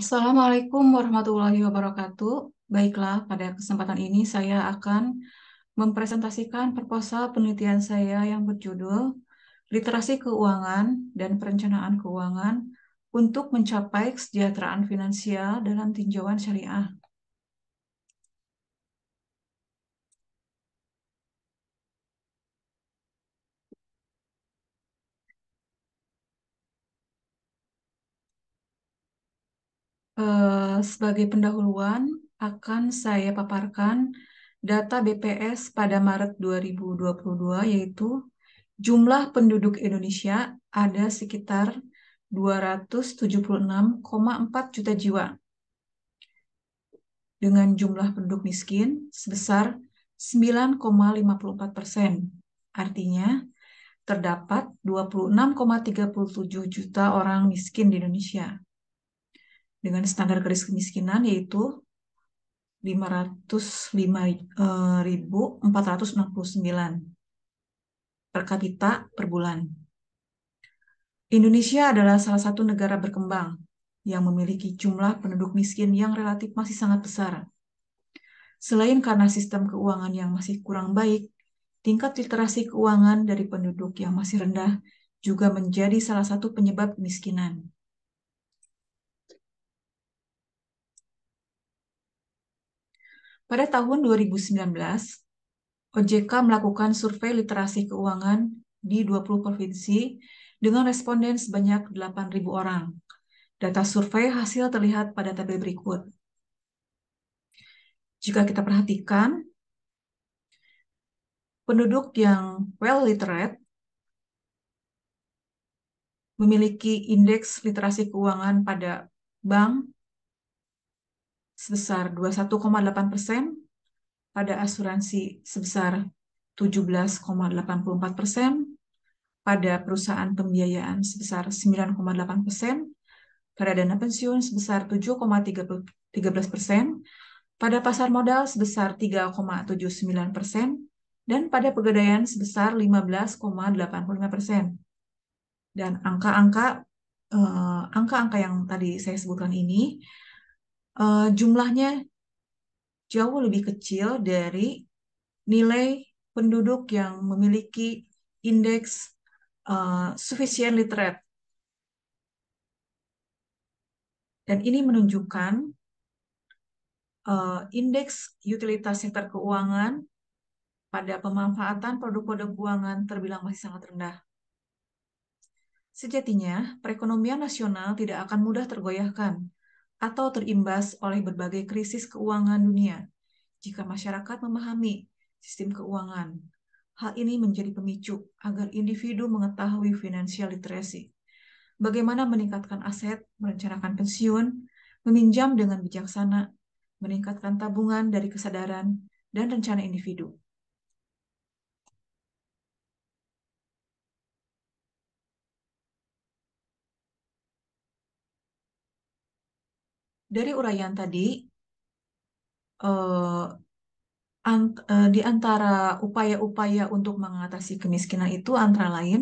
Assalamualaikum warahmatullahi wabarakatuh. Baiklah, pada kesempatan ini saya akan mempresentasikan proposal penelitian saya yang berjudul Literasi Keuangan dan Perencanaan Keuangan untuk mencapai kesejahteraan finansial dalam tinjauan syariah. Eh, sebagai pendahuluan akan saya paparkan data BPS pada Maret 2022 yaitu jumlah penduduk Indonesia ada sekitar 276,4 juta jiwa dengan jumlah penduduk miskin sebesar 9,54 persen. Artinya, terdapat 26,37 juta orang miskin di Indonesia dengan standar garis kemiskinan yaitu 505.469 eh, per kapita per bulan. Indonesia adalah salah satu negara berkembang yang memiliki jumlah penduduk miskin yang relatif masih sangat besar. Selain karena sistem keuangan yang masih kurang baik, tingkat literasi keuangan dari penduduk yang masih rendah juga menjadi salah satu penyebab kemiskinan. Pada tahun 2019, OJK melakukan survei literasi keuangan di 20 provinsi dengan responden sebanyak 8.000 orang. Data survei hasil terlihat pada tabel berikut. Jika kita perhatikan, penduduk yang well literate memiliki indeks literasi keuangan pada bank, sebesar 21,8 persen, pada asuransi sebesar 17,84 persen, pada perusahaan pembiayaan sebesar 9,8 persen, pada dana pensiun sebesar 7,13 persen, pada pasar modal sebesar 3,79 persen, dan pada pegadaian sebesar 15,85 persen. Dan angka-angka eh, angka-angka yang tadi saya sebutkan ini uh, jumlahnya jauh lebih kecil dari nilai penduduk yang memiliki indeks uh, sufficient literate. Dan ini menunjukkan uh, indeks utilitas sektor keuangan pada pemanfaatan produk-produk keuangan terbilang masih sangat rendah. Sejatinya, perekonomian nasional tidak akan mudah tergoyahkan atau terimbas oleh berbagai krisis keuangan dunia. Jika masyarakat memahami sistem keuangan, hal ini menjadi pemicu agar individu mengetahui financial literacy. Bagaimana meningkatkan aset, merencanakan pensiun, meminjam dengan bijaksana, meningkatkan tabungan dari kesadaran dan rencana individu. dari uraian tadi, eh, ant, eh, di antara upaya-upaya untuk mengatasi kemiskinan itu antara lain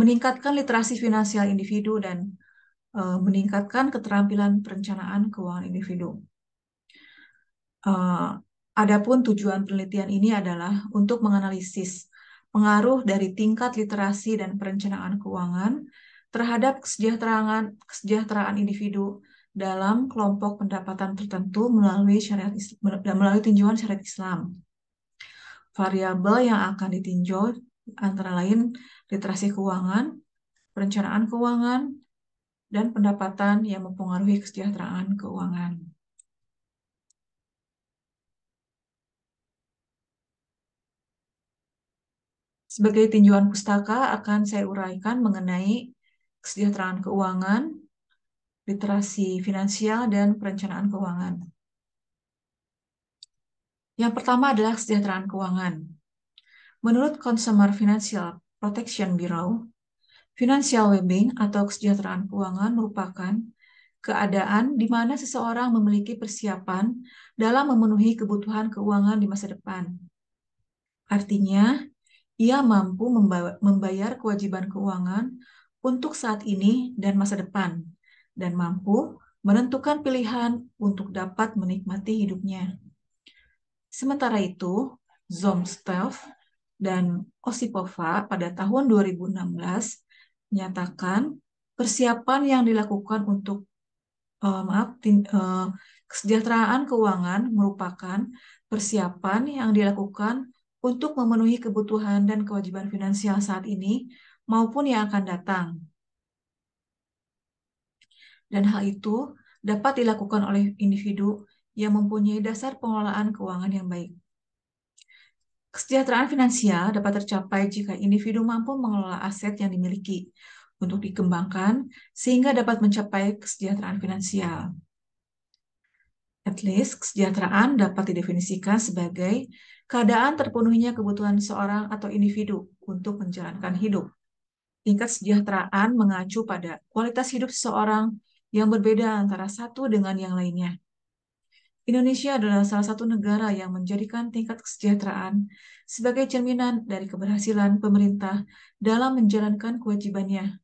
meningkatkan literasi finansial individu dan eh, meningkatkan keterampilan perencanaan keuangan individu. Eh, Adapun tujuan penelitian ini adalah untuk menganalisis pengaruh dari tingkat literasi dan perencanaan keuangan terhadap kesejahteraan kesejahteraan individu dalam kelompok pendapatan tertentu melalui syariat dan melalui tinjauan syariat Islam. Variabel yang akan ditinjau antara lain literasi keuangan, perencanaan keuangan, dan pendapatan yang mempengaruhi kesejahteraan keuangan. Sebagai tinjauan pustaka akan saya uraikan mengenai kesejahteraan keuangan, literasi finansial, dan perencanaan keuangan. Yang pertama adalah kesejahteraan keuangan. Menurut Consumer Financial Protection Bureau, financial well atau kesejahteraan keuangan merupakan keadaan di mana seseorang memiliki persiapan dalam memenuhi kebutuhan keuangan di masa depan. Artinya, ia mampu membayar kewajiban keuangan untuk saat ini dan masa depan dan mampu menentukan pilihan untuk dapat menikmati hidupnya. Sementara itu, Zomstev dan Osipova pada tahun 2016 menyatakan persiapan yang dilakukan untuk uh, maaf tin, uh, kesejahteraan keuangan merupakan persiapan yang dilakukan untuk memenuhi kebutuhan dan kewajiban finansial saat ini maupun yang akan datang dan hal itu dapat dilakukan oleh individu yang mempunyai dasar pengelolaan keuangan yang baik. Kesejahteraan finansial dapat tercapai jika individu mampu mengelola aset yang dimiliki untuk dikembangkan sehingga dapat mencapai kesejahteraan finansial. At least, kesejahteraan dapat didefinisikan sebagai keadaan terpenuhinya kebutuhan seorang atau individu untuk menjalankan hidup. Tingkat kesejahteraan mengacu pada kualitas hidup seseorang yang berbeda antara satu dengan yang lainnya. Indonesia adalah salah satu negara yang menjadikan tingkat kesejahteraan sebagai cerminan dari keberhasilan pemerintah dalam menjalankan kewajibannya.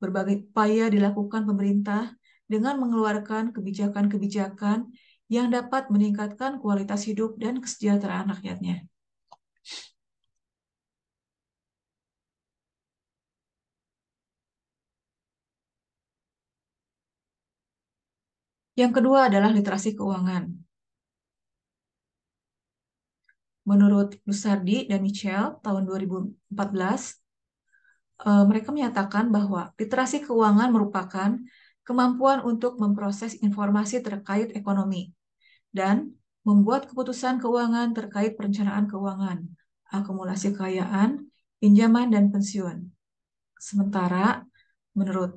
Berbagai upaya dilakukan pemerintah dengan mengeluarkan kebijakan-kebijakan yang dapat meningkatkan kualitas hidup dan kesejahteraan rakyatnya. Yang kedua adalah literasi keuangan. Menurut Lusardi dan Michel tahun 2014, eh, mereka menyatakan bahwa literasi keuangan merupakan kemampuan untuk memproses informasi terkait ekonomi dan membuat keputusan keuangan terkait perencanaan keuangan, akumulasi kekayaan, pinjaman, dan pensiun. Sementara, menurut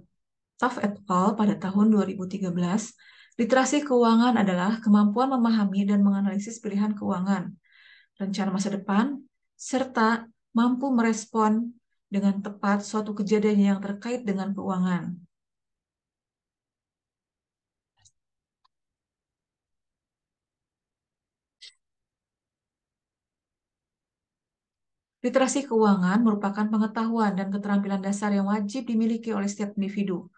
Taff et al. pada tahun 2013, Literasi keuangan adalah kemampuan memahami dan menganalisis pilihan keuangan, rencana masa depan, serta mampu merespon dengan tepat suatu kejadian yang terkait dengan keuangan. Literasi keuangan merupakan pengetahuan dan keterampilan dasar yang wajib dimiliki oleh setiap individu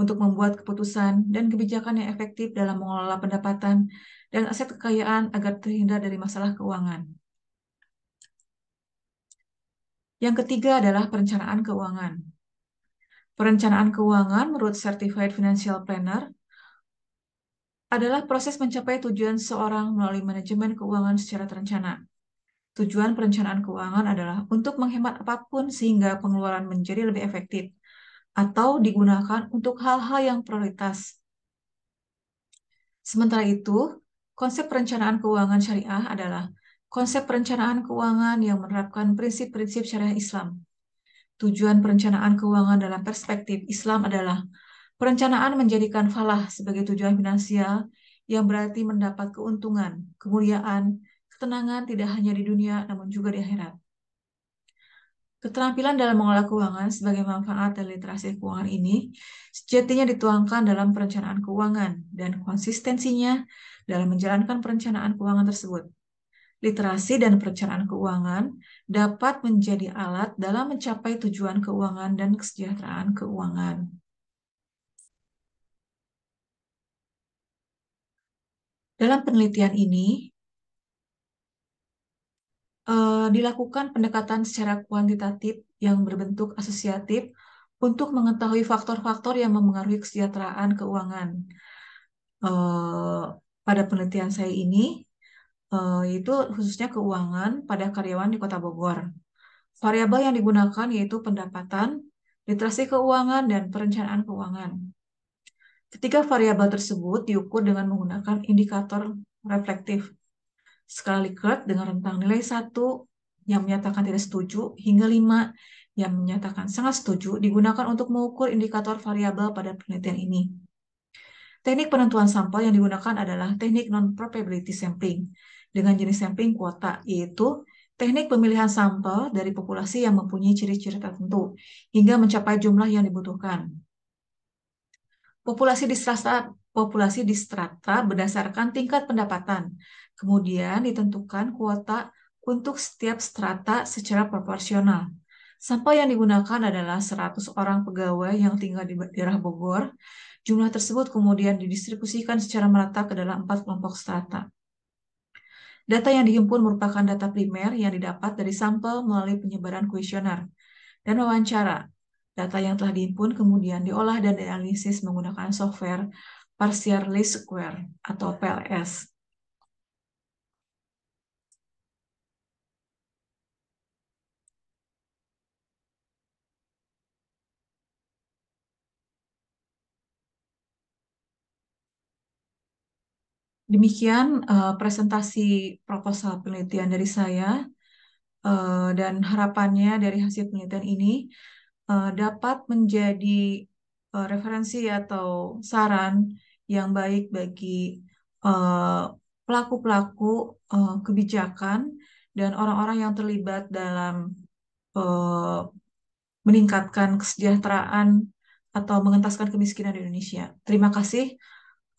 untuk membuat keputusan dan kebijakan yang efektif dalam mengelola pendapatan dan aset kekayaan agar terhindar dari masalah keuangan. Yang ketiga adalah perencanaan keuangan. Perencanaan keuangan menurut Certified Financial Planner adalah proses mencapai tujuan seorang melalui manajemen keuangan secara terencana. Tujuan perencanaan keuangan adalah untuk menghemat apapun sehingga pengeluaran menjadi lebih efektif atau digunakan untuk hal-hal yang prioritas. Sementara itu, konsep perencanaan keuangan syariah adalah konsep perencanaan keuangan yang menerapkan prinsip-prinsip syariah Islam. Tujuan perencanaan keuangan dalam perspektif Islam adalah perencanaan menjadikan falah sebagai tujuan finansial yang berarti mendapat keuntungan, kemuliaan, ketenangan tidak hanya di dunia namun juga di akhirat. Keterampilan dalam mengelola keuangan sebagai manfaat dan literasi keuangan ini sejatinya dituangkan dalam perencanaan keuangan dan konsistensinya dalam menjalankan perencanaan keuangan tersebut. Literasi dan perencanaan keuangan dapat menjadi alat dalam mencapai tujuan keuangan dan kesejahteraan keuangan. Dalam penelitian ini, uh, dilakukan pendekatan secara kuantitatif yang berbentuk asosiatif untuk mengetahui faktor-faktor yang memengaruhi kesejahteraan keuangan. Uh, pada penelitian saya ini, uh, eh, itu khususnya keuangan pada karyawan di Kota Bogor. Variabel yang digunakan yaitu pendapatan, literasi keuangan, dan perencanaan keuangan. Ketiga variabel tersebut diukur dengan menggunakan indikator reflektif skala Likert dengan rentang nilai 1 yang menyatakan tidak setuju hingga 5 yang menyatakan sangat setuju digunakan untuk mengukur indikator variabel pada penelitian ini. Teknik penentuan sampel yang digunakan adalah teknik non-probability sampling dengan jenis sampling kuota, yaitu teknik pemilihan sampel dari populasi yang mempunyai ciri-ciri tertentu hingga mencapai jumlah yang dibutuhkan. Populasi distrata, populasi di berdasarkan tingkat pendapatan Kemudian ditentukan kuota untuk setiap strata secara proporsional. Sampel yang digunakan adalah 100 orang pegawai yang tinggal di daerah Bogor. Jumlah tersebut kemudian didistribusikan secara merata ke dalam empat kelompok strata. Data yang dihimpun merupakan data primer yang didapat dari sampel melalui penyebaran kuesioner dan wawancara. Data yang telah dihimpun kemudian diolah dan dianalisis menggunakan software Partial Least Square atau PLS. Demikian uh, presentasi proposal penelitian dari saya uh, dan harapannya dari hasil penelitian ini uh, dapat menjadi uh, referensi atau saran yang baik bagi pelaku-pelaku uh, uh, kebijakan dan orang-orang yang terlibat dalam uh, meningkatkan kesejahteraan atau mengentaskan kemiskinan di Indonesia. Terima kasih.